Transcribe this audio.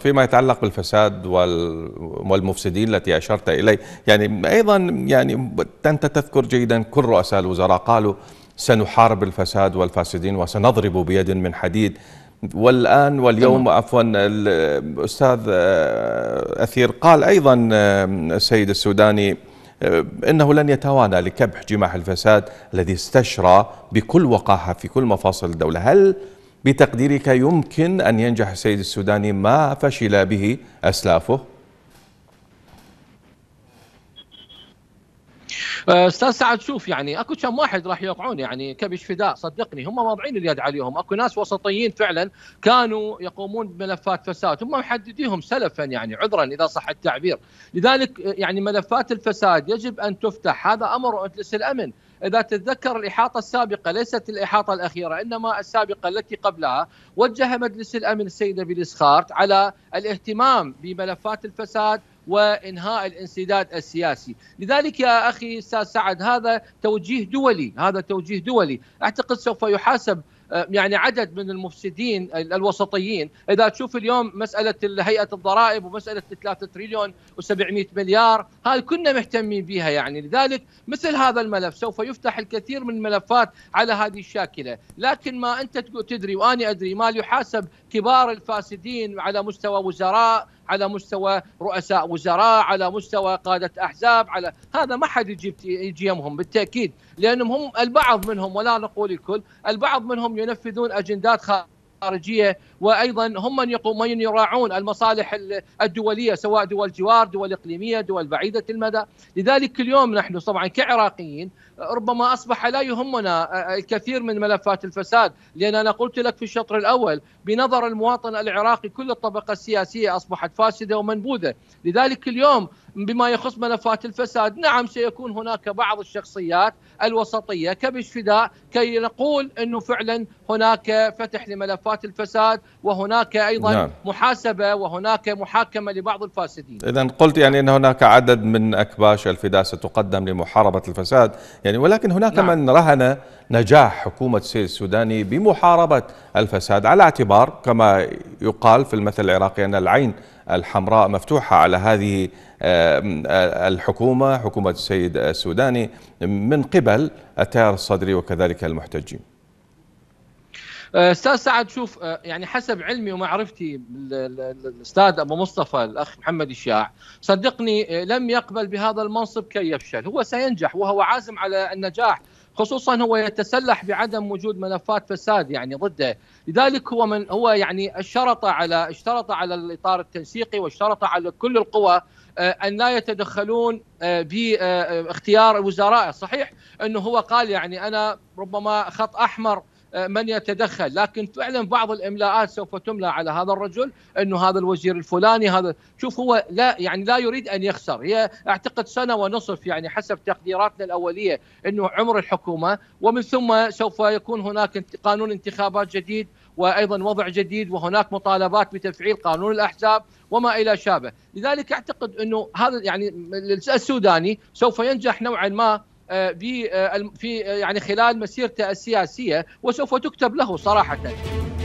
فيما يتعلق بالفساد والمفسدين التي أشرت إليه يعني أيضا يعني أنت تذكر جيدا كل رؤساء الوزراء قالوا سنحارب الفساد والفاسدين وسنضرب بيد من حديد والآن واليوم عفوا الأستاذ آه، أثير قال أيضا السيد السوداني آه، انه لن يتوانى لكبح جماح الفساد الذي استشرى بكل وقاحه في كل مفاصل الدوله، هل بتقديرك يمكن أن ينجح السيد السوداني ما فشل به أسلافه؟ أه، استاذ سعد شوف يعني اكو كم واحد راح يوقعون يعني كبش فداء صدقني هم واضعين اليد عليهم اكو ناس وسطيين فعلا كانوا يقومون بملفات فساد هم محدديهم سلفا يعني عذرا اذا صح التعبير لذلك يعني ملفات الفساد يجب ان تفتح هذا امر مجلس الامن اذا تتذكر الاحاطه السابقه ليست الاحاطه الاخيره انما السابقه التي قبلها وجه مجلس الامن السيد نبيل على الاهتمام بملفات الفساد وانهاء الانسداد السياسي، لذلك يا اخي استاذ سعد هذا توجيه دولي، هذا توجيه دولي، اعتقد سوف يحاسب آه، يعني عدد من المفسدين الوسطيين اذا تشوف اليوم مساله هيئه الضرائب ومساله 3 تريليون و700 مليار هاي كنا مهتمين بها يعني لذلك مثل هذا الملف سوف يفتح الكثير من الملفات على هذه الشاكله لكن ما انت تدري واني ادري ما يحاسب كبار الفاسدين على مستوى وزراء على مستوى رؤساء وزراء على مستوى قاده احزاب على هذا ما حد يجيب يجي يمهم بالتاكيد لانهم هم البعض منهم ولا نقول الكل البعض منهم ينفذون اجندات خارجيه الخارجيه وايضا هم من يقوم يراعون المصالح الدوليه سواء دول جوار دول اقليميه، دول بعيده المدى، لذلك اليوم نحن طبعا كعراقيين ربما اصبح لا يهمنا الكثير من ملفات الفساد، لان انا قلت لك في الشطر الاول بنظر المواطن العراقي كل الطبقه السياسيه اصبحت فاسده ومنبوذه، لذلك اليوم بما يخص ملفات الفساد نعم سيكون هناك بعض الشخصيات الوسطية كبش فداء كي نقول أنه فعلا هناك فتح لملفات الفساد وهناك أيضا نعم. محاسبة وهناك محاكمة لبعض الفاسدين إذا قلت يعني أن هناك عدد من أكباش الفداء ستقدم لمحاربة الفساد يعني ولكن هناك نعم. من رهن نجاح حكومة السيد السوداني بمحاربة الفساد على اعتبار كما يقال في المثل العراقي أن العين الحمراء مفتوحة على هذه آه، الحكومة حكومة السيد السوداني من قبل التيار الصدري وكذلك المحتجين آه، استاذ سعد شوف آه، يعني حسب علمي ومعرفتي الاستاذ ابو مصطفى الاخ محمد الشاع صدقني آه، لم يقبل بهذا المنصب كي يفشل هو سينجح وهو عازم على النجاح خصوصا هو يتسلح بعدم وجود ملفات فساد يعني ضده لذلك هو من هو يعني اشترط على اشترط على الاطار التنسيقي واشترط على كل القوى ان لا يتدخلون باختيار وزرائه صحيح انه هو قال يعني انا ربما خط احمر آه، من يتدخل لكن فعلا بعض الاملاءات سوف تملى على هذا الرجل انه هذا الوزير الفلاني هذا شوف هو لا يعني لا يريد ان يخسر هي اعتقد سنه ونصف يعني حسب تقديراتنا الاوليه انه عمر الحكومه ومن ثم سوف يكون هناك قانون انتخابات جديد وايضا وضع جديد وهناك مطالبات بتفعيل قانون الاحزاب وما الى شابه، لذلك اعتقد انه هذا يعني السوداني سوف ينجح نوعا ما آه، آه، في آه، يعني خلال مسيرته السياسيه وسوف تكتب له صراحه